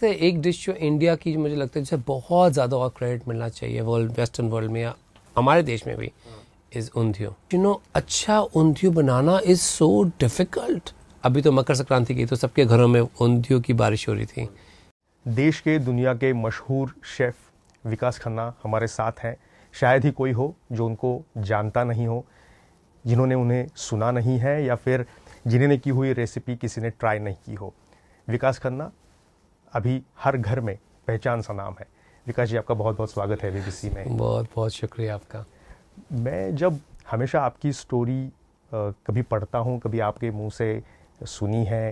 तो एक डिश जो इंडिया की मुझे लगता है जिसे बहुत ज़्यादा और क्रेडिट मिलना चाहिए वर्ल्ड वेस्टर्न वर्ल्ड में या हमारे देश में भी इज़ ऊंधियो यू नो अच्छा ऊंधियो बनाना इज़ सो डिफ़िकल्ट अभी तो मकर संक्रांति की तो सबके घरों में ऊंधियों की बारिश हो रही थी देश के दुनिया के मशहूर शेफ़ विकास खन्ना हमारे साथ हैं शायद ही कोई हो जो उनको जानता नहीं हो जिन्होंने उन्हें सुना नहीं है या फिर जिन्होंने की हुई रेसिपी किसी ने ट्राई नहीं की हो विकास खन्ना अभी हर घर में पहचान सा नाम है विकास जी आपका बहुत बहुत स्वागत है बीबीसी में बहुत बहुत शुक्रिया आपका मैं जब हमेशा आपकी स्टोरी कभी पढ़ता हूँ कभी आपके मुँह से सुनी है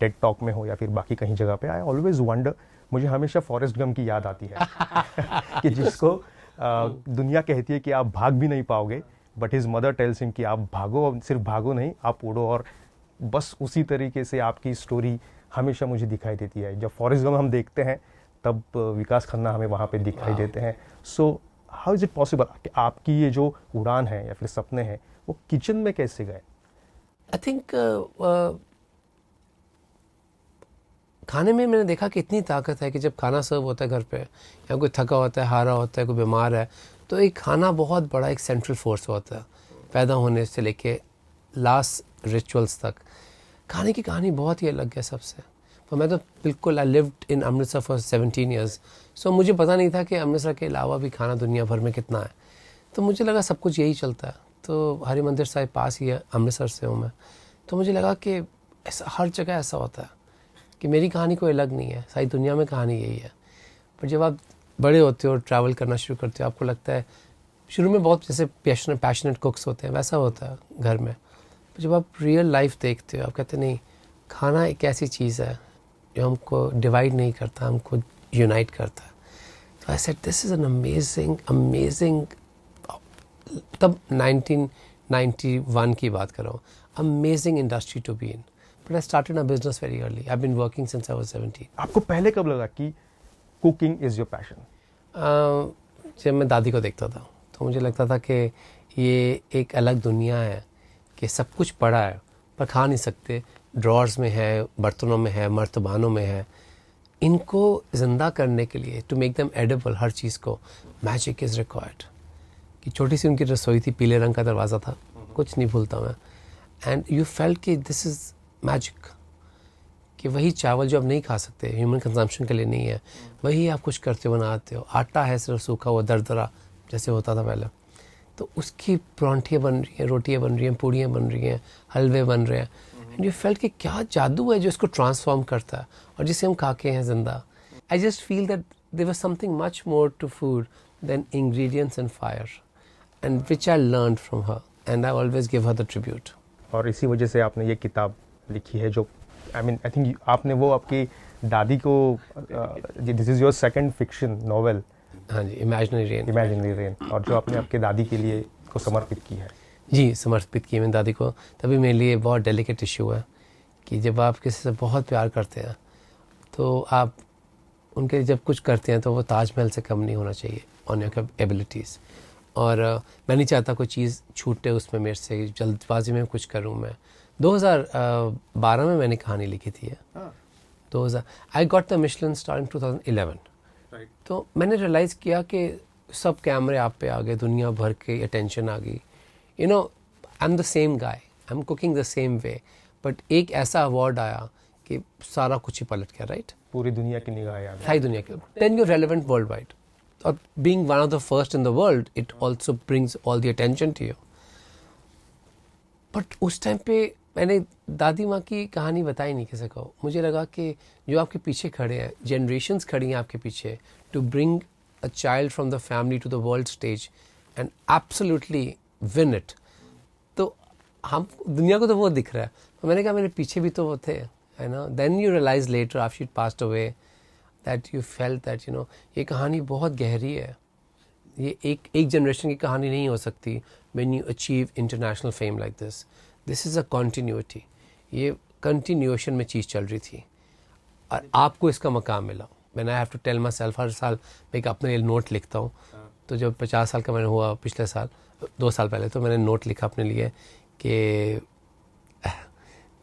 टेड टॉक में हो या फिर बाकी कहीं जगह पे आई ऑलवेज वंडर मुझे हमेशा फॉरेस्ट गम की याद आती है कि जिसको आ, हम्म। दुनिया कहती है कि आप भाग भी नहीं पाओगे but his mother tells him कि आप भागो सिर्फ भागो नहीं आप उड़ो और बस उसी तरीके से आपकी स्टोरी हमेशा मुझे दिखाई देती है जब फॉरेस्ट गम हम देखते हैं तब विकास खन्ना हमें वहाँ पे दिखाई देते हैं so how is it possible कि आपकी ये जो उड़ान है या फिर सपने हैं वो किचन में कैसे गए आई थिंक uh, uh, खाने में मैंने देखा कि इतनी ताकत है कि जब खाना सर्व होता है घर पे या कोई थका होता है हारा होता है कोई बीमार है तो एक खाना बहुत बड़ा एक सेंट्रल फोर्स होता है पैदा होने से लेके लास्ट रिचुअल्स तक खाने की कहानी बहुत ही अलग है सबसे और तो मैं तो बिल्कुल I live in Amritsar for seventeen years so मुझे पता नहीं था कि अमृतसर के अलावा भी खाना दुनिया भर में कितना है तो मुझे लगा सब कुछ यही चलता है तो हरी मंदिर साहिब पास ही है अमृतसर से हूँ मैं तो मुझे लगा कि ऐसा हर जगह ऐसा होता है कि मेरी कहानी कोई अलग नहीं है सारी दुनिया में कहानी यही है पर जब आप बड़े होते हो और ट्रैवल करना शुरू करते हो आपको लगता है शुरू में बहुत जैसे पैशनेट पैशनेट कुक्स होते हैं वैसा होता है घर में जब आप रियल लाइफ देखते हो आप कहते नहीं खाना एक ऐसी चीज़ है जो हमको डिवाइड नहीं करता हमको यूनाइट करता है तो I set this is an amazing amazing तब 1991 की बात कर रहा हूँ amazing industry to be in but I start a business very early I been working since I was 17 आपको पहले कब लगा कि कुकिंग इज़ योर पैशन जब मैं दादी को देखता था तो मुझे लगता था कि ये एक अलग दुनिया है कि सब कुछ पड़ा है पर खा नहीं सकते ड्रॉर्स में है बर्तनों में है मर्तबानों में है इनको ज़िंदा करने के लिए टू मेक दम एडेबल हर चीज़ को मैजिक इज़ रिक्वायर्ड कि छोटी सी उनकी रसोई थी पीले रंग का दरवाज़ा था कुछ नहीं भूलता मैं एंड यू फेल्ट कि दिस इज़ मैजिक कि वही चावल जो आप नहीं खा सकते ह्यूमन कंजम्पशन के लिए नहीं है वही आप कुछ करते हो बनाते हो आटा है सिर्फ सूखा हुआ दर दरा जैसे होता था पहले तो उसकी परौंठियाँ बन रही हैं रोटियाँ बन रही हैं पूड़ियाँ बन रही हैं हलवे बन रहे हैं एंड यू फेल्ट कि क्या जादू है जो इसको ट्रांसफॉर्म करता है और जिसे हम खाके हैं जिंदा I just feel that there was something much more to food than ingredients and fire and which I learn from her and I always give her the tribute और इसी वजह से आपने ये किताब लिखी है जो आई मीन आई थिंक आपने वो आपकी दादी को this is your second fiction novel हाँ जी इमेजनरी रेन इमेजनरी रेन और जो आपने आपके दादी के लिए को समर्पित की है जी समर्पित की मैंने दादी को तभी मेरे लिए बहुत डेलिकेट इशू है कि जब आप किसी से बहुत प्यार करते हैं तो आप उनके जब कुछ करते हैं तो वो ताजमहल से कम नहीं होना चाहिए ऑन योर एबिलिटीज़ और मैं नहीं चाहता कोई चीज़ छूटे उसमें मेरे से जल्दबाजी में कुछ करूँ मैं 2012 में मैंने कहानी लिखी थी हाँ। दो हज़ार I got the Michelin star in two eleven तो मैंने रियलाइज़ किया कि सब कैमरे आप पे आ गए दुनिया भर के अटेंशन आ गई you know I am the same guy I am cooking the same way but एक ऐसा अवार्ड आया कि सारा कुछ ही पलट गया राइट पूरी दुनिया की निगाह सारी दुनिया की then you relevant world wide और being one of the first in the world it also brings all the attention to you but उस टाइम पे मैंने दादी माँ की कहानी बताई नहीं किसी को मुझे लगा कि जो आपके पीछे खड़े हैं जनरेशन्स खड़ी हैं आपके पीछे to bring a child from the family to the world stage and absolutely win it तो हम दुनिया को तो वो दिख रहा है तो मैंने कहा मेरे पीछे भी तो वो थे है ना देन यू रियलाइज लेटर आप she'd passed away that you fell that you know ये कहानी बहुत गहरी है ये एक एक जनरेशन की कहानी नहीं हो सकती when you achieve international fame like this this is a continuity ये कंटिन्यूशन में चीज़ चल रही थी और आपको इसका मकाम मिला मैंने I have to tell myself हर साल मैं एक अपने लिए नोट लिखता हूँ हाँ। तो जब पचास साल का मैंने हुआ पिछले साल दो साल पहले तो मैंने नोट लिखा अपने लिए कि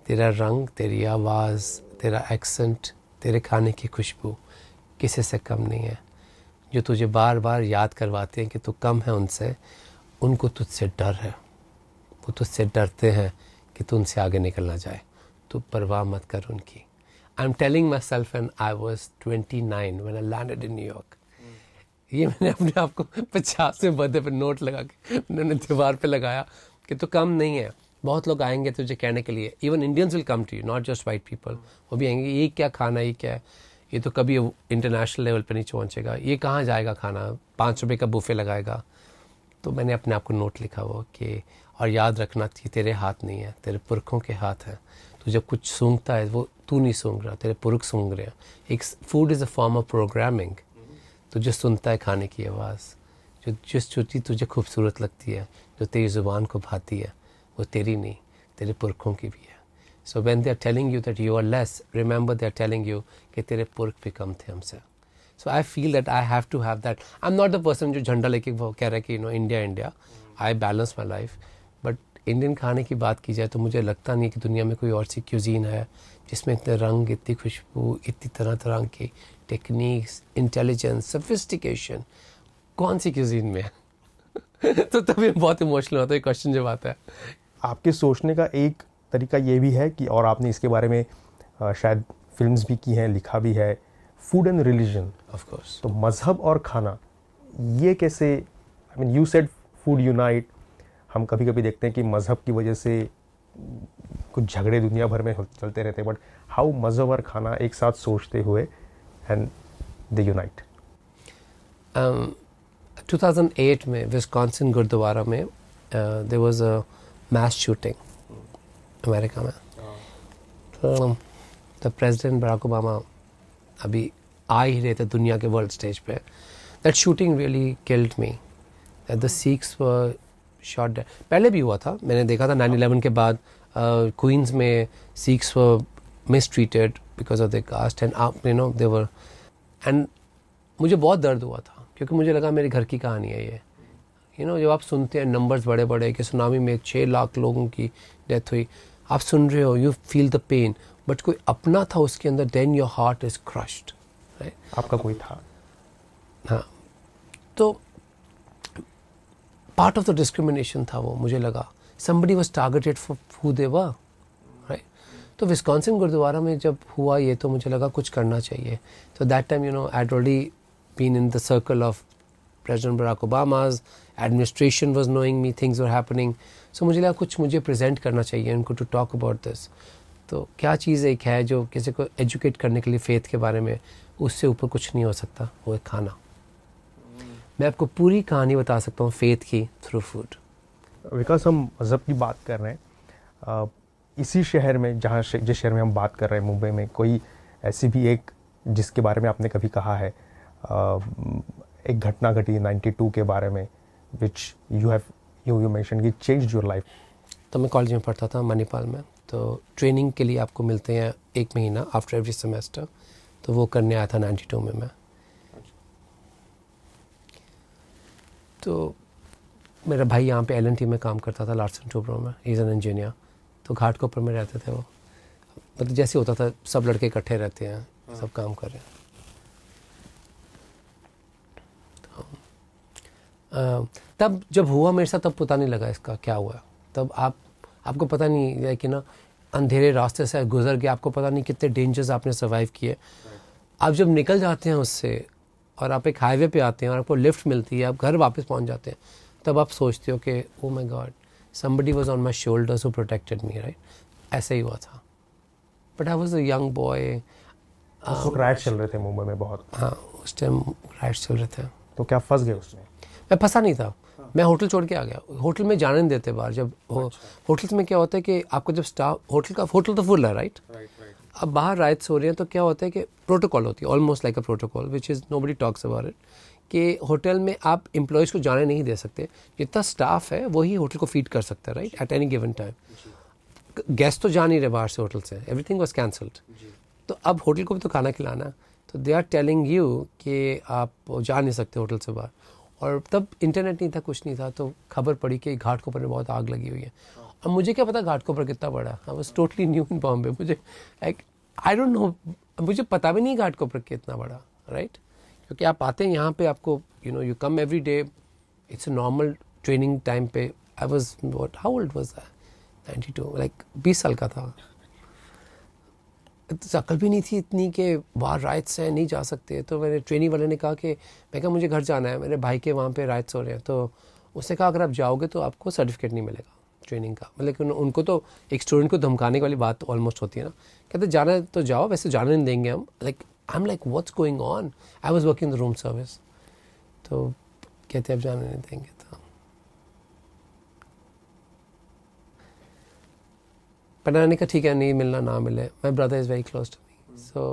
तेरा रंग तेरी आवाज़ तेरा एक्सेंट तेरे खाने की खुशबू किसी से कम नहीं है जो तुझे बार बार याद करवाते हैं कि तू कम है उनसे उनको तुझसे डर है वो तुझसे तो डरते हैं कि तू उनसे आगे निकलना जाए तो परवाह मत कर उनकी I am telling myself and I was twenty nine when I landed in New York ये मैंने अपने आप को पचास में बर्थडे पर नोट लगा के उन्होंने दीवार पर लगाया कि तो कम नहीं है बहुत लोग आएंगे तुझे कहने के लिए even Indians will come to you not just white people वो भी आएंगे ये क्या खाना ये क्या है ये तो कभी इंटरनेशनल लेवल पर नहीं पहुँचेगा ये कहाँ जाएगा खाना पाँच रुपये का बूफे लगाएगा तो मैंने अपने आप को नोट लिखा हुआ कि और याद रखना कि तेरे हाथ नहीं है तेरे पुरखों के हाथ हैं तो जब कुछ सूंघता है वो तू नहीं सूंघ रहा तेरे पुरख सूंघ रहे हैं एक food is a form of programming तो जो सुनता है खाने की आवाज़ जो जिस चीज़ तुझे खूबसूरत लगती है जो तेरी ज़ुबान को भाती है वो तेरी नहीं तेरे पुरखों की भी है so when they are telling you that you are less remember they are telling you कि तेरे पुरख भी कम थे हमसे so I feel that I have to have that I am not the person जो झंडा लेके कह रहा है कि you know India India I balance my life Indian खाने की बात की जाए तो मुझे लगता नहीं कि दुनिया में कोई और सी क्यूजीन है जिसमें इतने रंग इतनी खुशबू इतनी तरह तरह की टेक्निक्स इंटेलिजेंस सफिस्टिकेशन कौन सी क्यूजीन में है तो तभी बहुत इमोशनल होता है क्वेश्चन जब आता है आपके सोचने का एक तरीका ये भी है कि और आपने इसके बारे में शायद फिल्म भी की हैं लिखा भी है फूड एंड रिलीजन ऑफकोर्स तो मज़हब और खाना ये कैसे I mean you said food unite हम कभी कभी देखते हैं कि मज़हब की वजह से कुछ झगड़े दुनिया भर में चलते रहते हैं बट हाउ मज़हब और खाना एक साथ सोचते हुए एंड दे यूनाइट um, 2008 में विस्कॉन्सिन गुरुद्वारा में there was a mass shooting America में द प्रेजिडेंट बराक ओबामा अभी आ ही रहे थे दुनिया के वर्ल्ड स्टेज पे that shooting really killed me the six shot पहले भी हुआ था मैंने देखा था नाइन इलेवन के बाद क्वींस uh, में Sikhs were mistreated because of the caste and आप यू नो देवर एंड मुझे बहुत दर्द हुआ था क्योंकि मुझे लगा मेरे घर की कहानी है ये यू नो जब आप सुनते हैं नंबर्स बड़े बड़े कि सुनामी में छः लाख लोगों की डेथ हुई आप सुन रहे हो you feel the pain but कोई अपना था उसके अंदर then your heart is crushed right आपका कोई था हाँ तो पार्ट ऑफ द डिस्क्रिमिनेशन था वो मुझे लगा somebody was targeted for who they were तो विस्कॉन्सिन गुरुद्वारा में जब हुआ ये तो मुझे लगा कुछ करना चाहिए तो that time you know had already been in the circle of President Barack Obama's administration was knowing me things are happening so मुझे लगा कुछ मुझे प्रेजेंट करना चाहिए उनको टू टॉक अबाउट दिस तो क्या चीज़ एक है जो किसी को एजुकेट करने के लिए फेथ के बारे में उससे ऊपर कुछ नहीं हो सकता वो एक खाना मैं आपको पूरी कहानी बता सकता हूँ फेथ की थ्रू फूड विकास हम मज़हब की बात कर रहे हैं इसी शहर में जहाँ जिस शहर में हम बात कर रहे हैं मुंबई में कोई ऐसी भी एक जिसके बारे में आपने कभी कहा है एक घटना घटी 92 के बारे में which you have you you mention की चेंज योर लाइफ तो मैं कॉलेज में पढ़ता था मणिपाल में तो ट्रेनिंग के लिए आपको मिलते हैं एक महीना आफ्टर एवरी सेमेस्टर तो वो करने आया था 92 में मैं तो मेरा भाई यहाँ पे एल में काम करता था लार्सन टूब्रो में इज़ एन इंजीनियर तो घाट के ऊपर में रहते थे वो मतलब जैसे होता था सब लड़के इकट्ठे रहते हैं हाँ। सब काम कर रहे हैं तो, तब जब हुआ मेरे साथ तब पता नहीं लगा इसका क्या हुआ तब आप आपको पता नहीं है कि ना अंधेरे रास्ते से गुजर के आपको पता नहीं कितने डेंजर्स आपने सर्वाइव किए आप जब निकल जाते हैं उससे और आप एक हाईवे पे आते हैं और आपको लिफ्ट मिलती है आप घर वापस पहुंच जाते हैं तब आप सोचते हो कि oh my God somebody was on my shoulders who protected me right ऐसा ही हुआ था but I was a young boy crash चल रहे थे मुंबई में बहुत हाँ उस टाइम क्रैश चल रहे थे तो क्या फंस गए उसमें मैं फंसा नहीं था हाँ। मैं होटल छोड़ के आ गया होटल में जाने नहीं देते बाहर जब अच्छा। होटल्स में क्या होता है कि आपको जब स्टाफ होटल का होटल तो फुल है राइट, राइट। अब बाहर राइट्स हो रही हैं तो क्या होता है कि प्रोटोकॉल होती है almost like a protocol which is nobody talks about it कि होटल में आप इम्प्लॉयज़ को जाने नहीं दे सकते जितना स्टाफ है वही होटल को फीड कर सकता है right at any given time guest तो जा नहीं रहे बाहर से होटल से एवरीथिंग वॉज कैंसल्ड तो अब होटल को भी तो खाना खिलाना तो दे आर टेलिंग यू कि आप जा नहीं सकते होटल से बाहर और तब इंटरनेट नहीं था कुछ नहीं था तो खबर पड़ी कि घाट के ऊपर में बहुत आग लगी हुई है हाँ। अब मुझे क्या पता घाट कोपर कितना बड़ा I was totally new in Bombay मुझे लाइक आई डोंट नो मुझे पता भी नहीं घाट कोपर कितना बड़ा राइट right? क्योंकि आप आते हैं यहाँ पे आपको you know you come every day it's normal training time पे I was what how old was ninety two like बीस साल का था अकल भी नहीं थी इतनी कि बाहर राइट्स हैं नहीं जा सकते तो मेरे ट्रेनिंग वाले ने कहा कि मैं कहा मुझे घर जाना है मेरे भाई के वहाँ पे राइट्स हो रहे हैं तो उसने कहा अगर आप जाओगे तो आपको सर्टिफिकेट नहीं मिलेगा ट्रेनिंग का मतलब कि उनको तो एक स्टूडेंट को धमकाने वाली बात ऑलमोस्ट होती है ना कहते जाना तो जाओ वैसे जाने नहीं देंगे हम like I am like what's going on I was working the room service तो कहते अब जाने नहीं देंगे तो पढ़ाने का ठीक है नहीं मिलना ना मिले my brother is very close to me so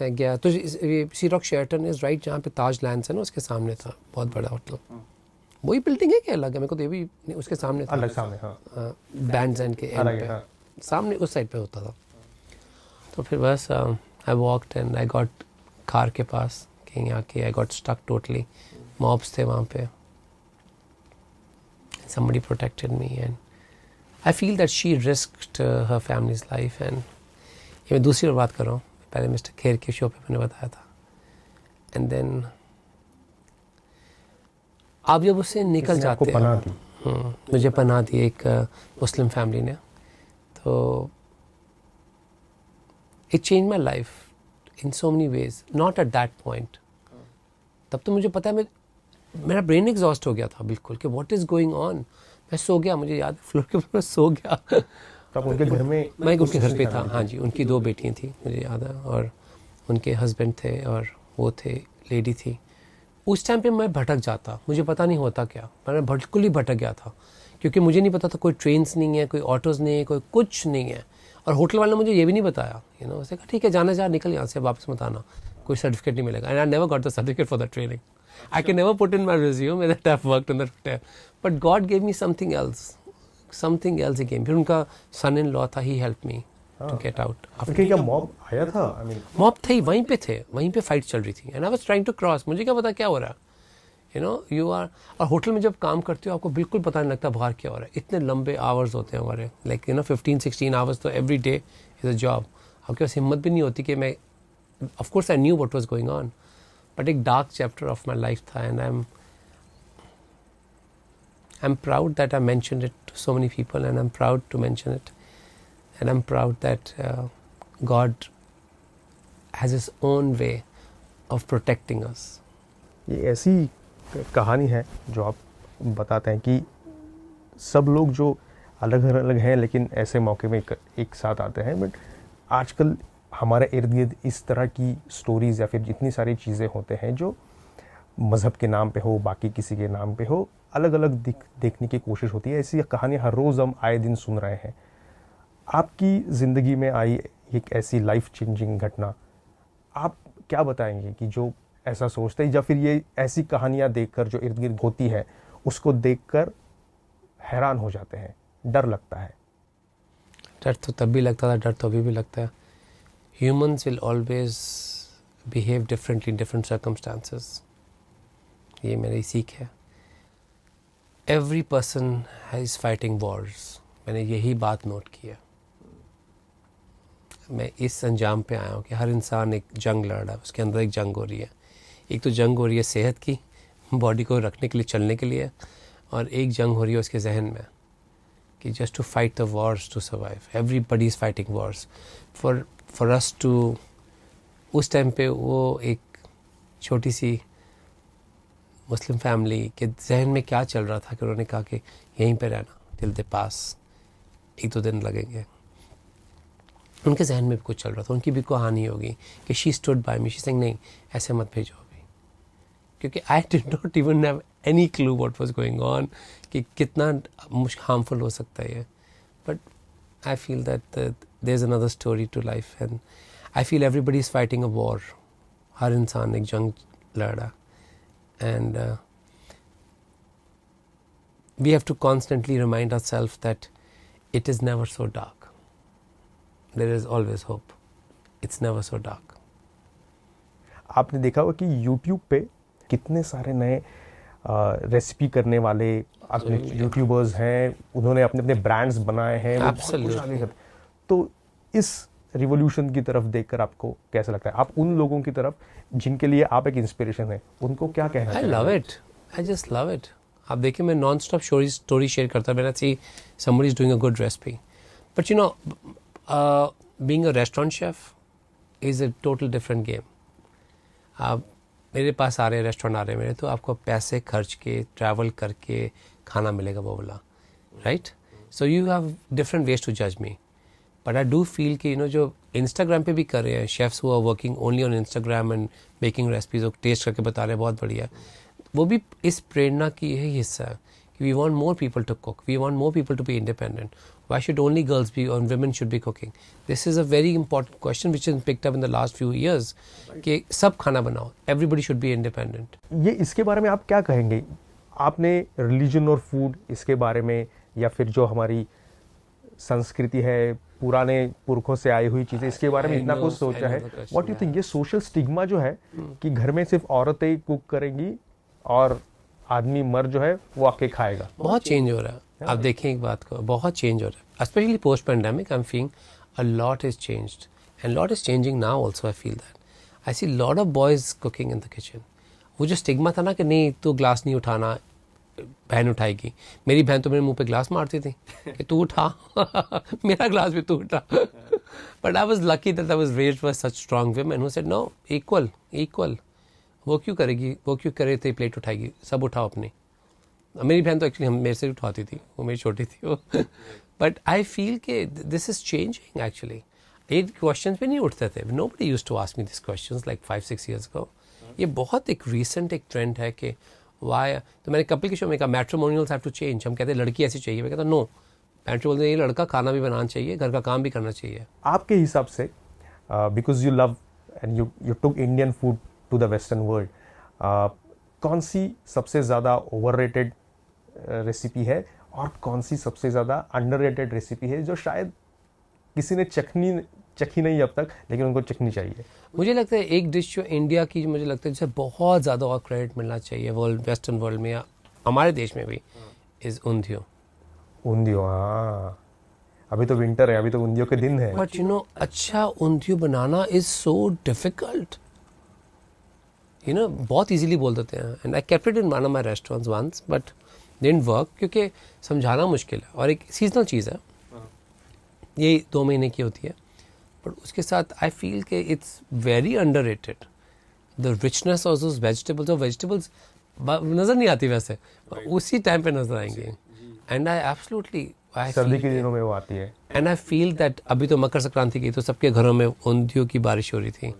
मैं गया तो शीरॉक शेयरटन इज़ राइट जहाँ पे ताज लैंड है ना उसके सामने था बहुत बड़ा होटल हाँ। वही बिल्डिंग है क्या अलग है मेरे को तो ये भी उसके सामने अलग सामने हाँ बैंड हाँ, जैन के एंड पे हाँ। सामने उस साइड पे होता था तो फिर बस I walked and I got car के पास कहीं यहाँ I got stuck totally mobs थे वहाँ पे somebody protected me and I feel that she risk her family life and ये मैं दूसरी बार बात कर रहा हूँ पहले मिस्टर खेर के शो पे मैंने बताया था एंड देन आप जब उससे निकल जाते हैं हम्म, मुझे पना दी एक मुस्लिम फैमिली ने तो it change my life in so many ways not at that point तब तो मुझे पता है मैं मेरा ब्रेन एग्जॉस्ट हो गया था बिल्कुल कि व्हाट इज़ गोइंग ऑन मैं सो गया मुझे याद है फ्लोर के ऊपर सो गया तब तो उनके घर में मैं उनके घर पे था हाँ जी उनकी दो बेटियाँ थी मुझे याद है और उनके हस्बैंड थे और वो थे लेडी थी उस टाइम पे मैं भटक जाता मुझे पता नहीं होता क्या मैं बिल्कुल ही भटक गया था क्योंकि मुझे नहीं पता था कोई ट्रेन्स नहीं है कोई ऑटोज़ नहीं है कोई कुछ नहीं है और होटल वाले ने मुझे ये भी नहीं बताया यू नो उसने कहा ठीक है जाना जा निकल यहाँ से वापस मत आना कोई सर्टिफिकेट नहीं मिलेगा and I never got the certificate for the training I can never put in my resume that I work in that but God gave me something else something else he came फिर उनका son in law था he help me to get out क्योंकि क्या mob आया था I mean mob थे वहीं पे थे वहीं पे फाइट चल रही थी and I was trying to cross मुझे क्या पता क्या हो रहा यू नो यू आर और होटल में जब काम करते हो आपको बिल्कुल पता नहीं लगता बाहर क्या हो रहा है इतने लंबे आवर्स होते हैं हमारे like you know fifteen sixteen hours तो every day is a job आपके पास हिम्मत भी नहीं होती कि मैं of course I knew what was going on but एक dark chapter of my life था and I am I am proud that I mention it to so many people and I am proud to mention it and I'm proud that uh, God has His own way of protecting us. ये ऐसी कहानी है जो आप बताते हैं कि सब लोग जो अलग अलग हैं लेकिन ऐसे मौके में एक, साथ आते हैं बट आजकल हमारे इर्द गिर्द इस तरह की स्टोरीज़ या फिर जितनी सारी चीज़ें होते हैं जो मज़हब के नाम पे हो बाकी किसी के नाम पे हो अलग अलग दिख देखने की कोशिश होती है ऐसी कहानी हर रोज़ हम आए दिन सुन रहे हैं आपकी ज़िंदगी में आई एक ऐसी लाइफ चेंजिंग घटना आप क्या बताएंगे कि जो ऐसा सोचते हैं या फिर ये ऐसी कहानियाँ कर जो इर्द गिर्द होती है उसको कर हैरान हो जाते हैं डर लगता है डर तो तब भी लगता था डर तो अभी भी लगता है humans will always behave differently in different circumstances ये मेरी सीख है every person has fighting wars मैंने यही बात नोट की है मैं इस अंजाम पे आया हूँ कि हर इंसान एक जंग लड़ रहा है उसके अंदर एक जंग हो रही है एक तो जंग हो रही है सेहत की बॉडी को रखने के लिए चलने के लिए और एक जंग हो रही है उसके जहन में कि just to fight the wars to survive everybody is fighting wars for for us to उस टाइम पे वो एक छोटी सी मुस्लिम फैमिली के जहन में क्या चल रहा था कि उन्होंने कहा कि यहीं पर रहना टिल दे पास एक दो दिन लगेंगे उनके जहन में भी कुछ चल रहा था उनकी भी कहानी होगी कि she stood by me she सिंह नहीं ऐसे मत भेजो अभी क्योंकि I did not even have any clue what was going on कि कितना हार्मफुल हो सकता है but I feel that there is another story to life and I feel everybody is fighting a war हर इंसान एक जंग लड़ा and we have to constantly remind our self that it is never so dark there is always hope it's never so dark आपने देखा होगा कि YouTube पे कितने सारे नए रेसिपी करने वाले अपने यूट्यूबर्स हैं उन्होंने अपने अपने ब्रांड्स बनाए हैं तो इस रिवोल्यूशन की तरफ देखकर आपको कैसा लगता है आप उन लोगों की तरफ जिनके लिए आप एक इंस्पिरेशन है उनको क्या कहना I love it I just love it आप देखिए मैं नॉन स्टॉप स्टोरी शेयर करता मेरा see somebody is doing a good recipe but you know being restaurant chef is a total different game आप मेरे पास आ रहे हैं रेस्टोरेंट आ रहे हैं मेरे तो आपको पैसे खर्च के ट्रैवल करके खाना मिलेगा वो बोला right so you have different ways to जज me but I do feel कि यू नो जो इंस्टाग्राम पे भी कर रहे हैं शेफ्स हुआ working only on Instagram and making recipes और टेस्ट करके बता रहे हैं बहुत बढ़िया वो भी इस प्रेरणा की यही हिस्सा है we want more people to cook we want more people to be independent why should only girls be or women should be cooking this is a very important question which has picked up in the last few years कि सब खाना बनाओ everybody should be independent ये इसके बारे में आप क्या कहेंगे आपने रिलीजन और फूड इसके बारे में या फिर जो हमारी संस्कृति है पुराने पुरखों से आई हुई चीज़ें इसके बारे में इतना कुछ सोचा है व्हाट यू थिंक ये सोशल स्टिग्मा जो है कि घर में सिर्फ औरतें कुक करेंगी और आदमी मर जो है वो आके खाएगा बहुत चेंज हो रहा है आप देखें एक बात को बहुत चेंज हो रहा है specially post pandemic I am feeling a lot is change and lot is changing now also I feel that I see lot of boys cooking in the kitchen वो जो स्टिग्मा था ना कि नहीं तो ग्लास नहीं उठाना बहन उठाएगी मेरी बहन तो मेरे मुंह पे ग्लास मारती थी कि तू उठा मेरा ग्लास भी तू उठा but I was lucky that I was raise for such strong women who said no equal equal वो क्यों करेगी वो क्यों करे थे प्लेट उठाएगी सब उठाओ अपने मेरी बहन तो एक्चुअली हम मेरे से उठाती थी वो मेरी छोटी थी वो बट आई फील के दिस इज चेंजिंग एक्चुअली ये क्वेश्चन भी नहीं उठते थे nobody use to ask me this question like five six years को ये बहुत एक रिसेंट एक ट्रेंड है कि वाई तो मैंने कपिल के शो में कहा मैट्रोमोनियल्स हैव टू चेंज हम कहते हैं लड़की ऐसी चाहिए मैं कहता नो मैट्रो बोलते ये लड़का खाना भी बनाना चाहिए घर का काम भी करना चाहिए आपके हिसाब से because you love and you you took Indian food to the western world कौन सी सबसे ज़्यादा ओवर रेसिपी uh, है और कौन सी सबसे ज़्यादा अंडर रेसिपी है जो शायद किसी ने चखनी चखी नहीं अब तक लेकिन उनको चखनी चाहिए मुझे लगता है एक डिश जो इंडिया की मुझे लगता है जिसे बहुत ज़्यादा और क्रेडिट मिलना चाहिए वर्ल्ड वेस्टर्न वर्ल्ड में या हमारे देश में भी इज़ उन्धियो उन्धियो हाँ अभी तो विंटर है अभी तो उन्धियो के दिन है बट यू नो अच्छा उंधियो बनाना is so difficult you know बहुत ईजिली बोल देते हैं and I kept in one of my restaurant once but didn't work क्योंकि समझाना मुश्किल है और एक सीजनल चीज़ है ये दो महीने की होती है बट उसके साथ आई फील के it's very underrated the richness of those vegetables और वेजिटेबल्स नज़र नहीं आती वैसे उसी टाइम पर नज़र आएंगे एंड आई एब्सोलूटली सर्दी के दिनों में वो आती है एंड आई फील दैट अभी तो मकर संक्रांति की तो सबके घरों में ओंधियों की बारिश हो रही थी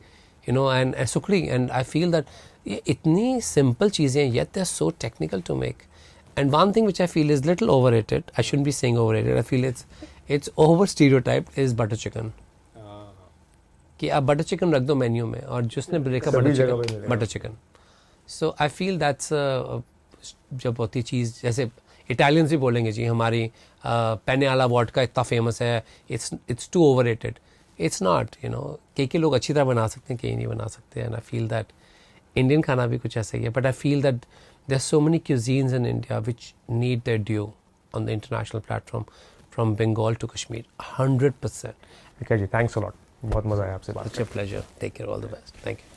you know and sukhdi and I feel that ये इतनी सिंपल चीज़ें yet they are so technical to make and one thing which I feel is little overrated I should be saying overrated I feel it's it's over stereotype is butter chicken कि आप butter chicken रख दो menu में और जिसने देखा butter chicken butter chicken so I feel that's जब होती चीज़ जैसे इटालियंस भी बोलेंगे जी हमारी पेनियाला वॉट का इतना फेमस है it's it's too overrated it's not you know के के लोग अच्छी तरह बना सकते हैं के नहीं बना सकते and I feel that Indian खाना भी कुछ ऐसा ही है but I feel that there so many cuisines in India which need their due on the international platform from Bengal to Kashmir hundred percent ठीक है जी थैंक्स अलॉट बहुत मज़ा आया आपसे बात pleasure take care all the best thank you